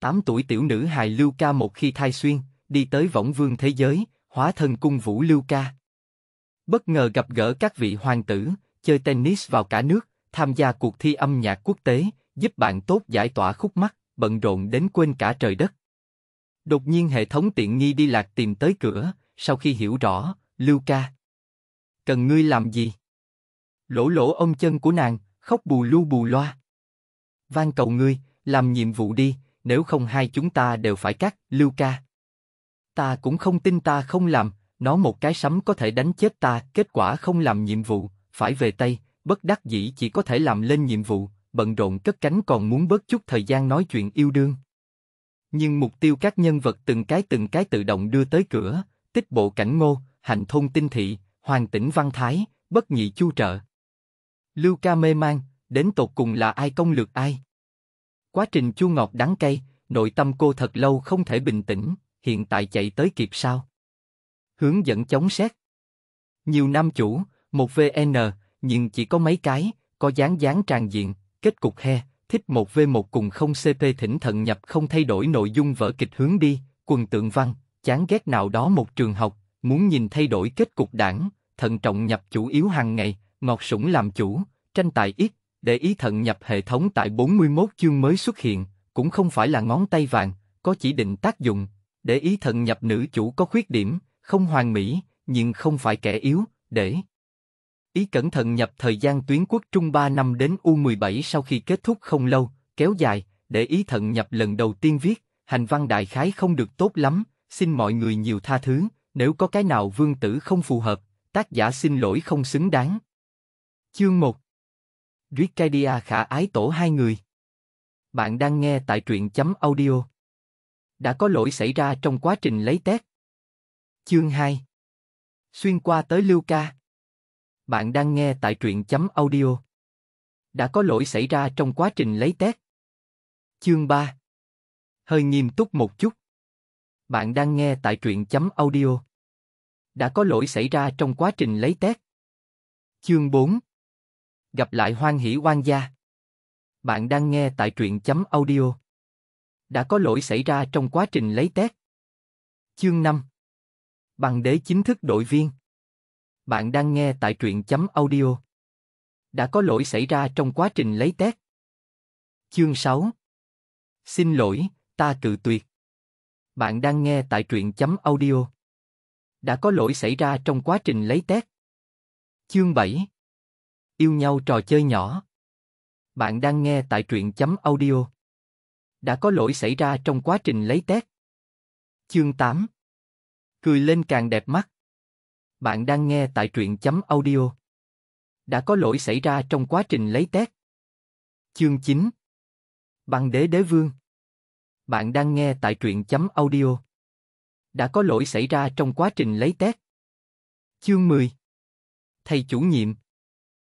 8 tuổi tiểu nữ hài Lưu Ca một khi thai xuyên, đi tới võng vương thế giới, hóa thân cung vũ Lưu Ca. Bất ngờ gặp gỡ các vị hoàng tử, chơi tennis vào cả nước, tham gia cuộc thi âm nhạc quốc tế, giúp bạn tốt giải tỏa khúc mắc, bận rộn đến quên cả trời đất. Đột nhiên hệ thống tiện nghi đi lạc tìm tới cửa, sau khi hiểu rõ, Lưu Ca. Cần ngươi làm gì? Lỗ lỗ ông chân của nàng, khóc bù lưu bù loa. Van cầu ngươi, làm nhiệm vụ đi, nếu không hai chúng ta đều phải cắt, Lưu Ca. Ta cũng không tin ta không làm, nó một cái sấm có thể đánh chết ta, kết quả không làm nhiệm vụ, phải về Tây, bất đắc dĩ chỉ có thể làm lên nhiệm vụ, bận rộn cất cánh còn muốn bớt chút thời gian nói chuyện yêu đương. Nhưng mục tiêu các nhân vật từng cái từng cái tự động đưa tới cửa, tích bộ cảnh ngô, hành thôn tinh thị, hoàng tỉnh văn thái, bất nhị chu trợ. Lưu ca mê mang, đến tột cùng là ai công lược ai? Quá trình chua ngọt đắng cay, nội tâm cô thật lâu không thể bình tĩnh, hiện tại chạy tới kịp sao? Hướng dẫn chống xét. Nhiều năm chủ, một VN, nhưng chỉ có mấy cái, có dáng dáng tràn diện, kết cục he, thích một v một cùng không CP thỉnh thận nhập không thay đổi nội dung vở kịch hướng đi, quần tượng văn, chán ghét nào đó một trường học, muốn nhìn thay đổi kết cục đảng, thận trọng nhập chủ yếu hàng ngày, ngọt sủng làm chủ, tranh tài ít, để ý thận nhập hệ thống tại 41 chương mới xuất hiện, cũng không phải là ngón tay vàng, có chỉ định tác dụng, để ý thận nhập nữ chủ có khuyết điểm, không hoàn mỹ, nhưng không phải kẻ yếu, để ý cẩn thận nhập thời gian tuyến quốc trung 3 năm đến U17 sau khi kết thúc không lâu, kéo dài, để ý thận nhập lần đầu tiên viết, hành văn đại khái không được tốt lắm, xin mọi người nhiều tha thứ, nếu có cái nào vương tử không phù hợp, tác giả xin lỗi không xứng đáng. Chương 1 Riccardia khả ái tổ hai người. Bạn đang nghe tại truyện chấm audio. Đã có lỗi xảy ra trong quá trình lấy test. Chương 2 Xuyên qua tới Lưu Ca Bạn đang nghe tại truyện chấm audio. Đã có lỗi xảy ra trong quá trình lấy test. Chương 3 Hơi nghiêm túc một chút. Bạn đang nghe tại truyện chấm audio. Đã có lỗi xảy ra trong quá trình lấy test. Chương 4 Gặp lại hoan hỷ quan gia. Bạn đang nghe tại truyện chấm audio. Đã có lỗi xảy ra trong quá trình lấy test. Chương 5 Bằng đế chính thức đội viên. Bạn đang nghe tại truyện chấm audio. Đã có lỗi xảy ra trong quá trình lấy test. Chương 6 Xin lỗi, ta cự tuyệt. Bạn đang nghe tại truyện chấm audio. Đã có lỗi xảy ra trong quá trình lấy test. Chương 7 yêu nhau trò chơi nhỏ. Bạn đang nghe tại truyện chấm audio. Đã có lỗi xảy ra trong quá trình lấy test. Chương 8 Cười lên càng đẹp mắt. Bạn đang nghe tại truyện chấm audio. Đã có lỗi xảy ra trong quá trình lấy test. Chương 9 Băng đế đế vương Bạn đang nghe tại truyện chấm audio. Đã có lỗi xảy ra trong quá trình lấy test. Chương 10 Thầy chủ nhiệm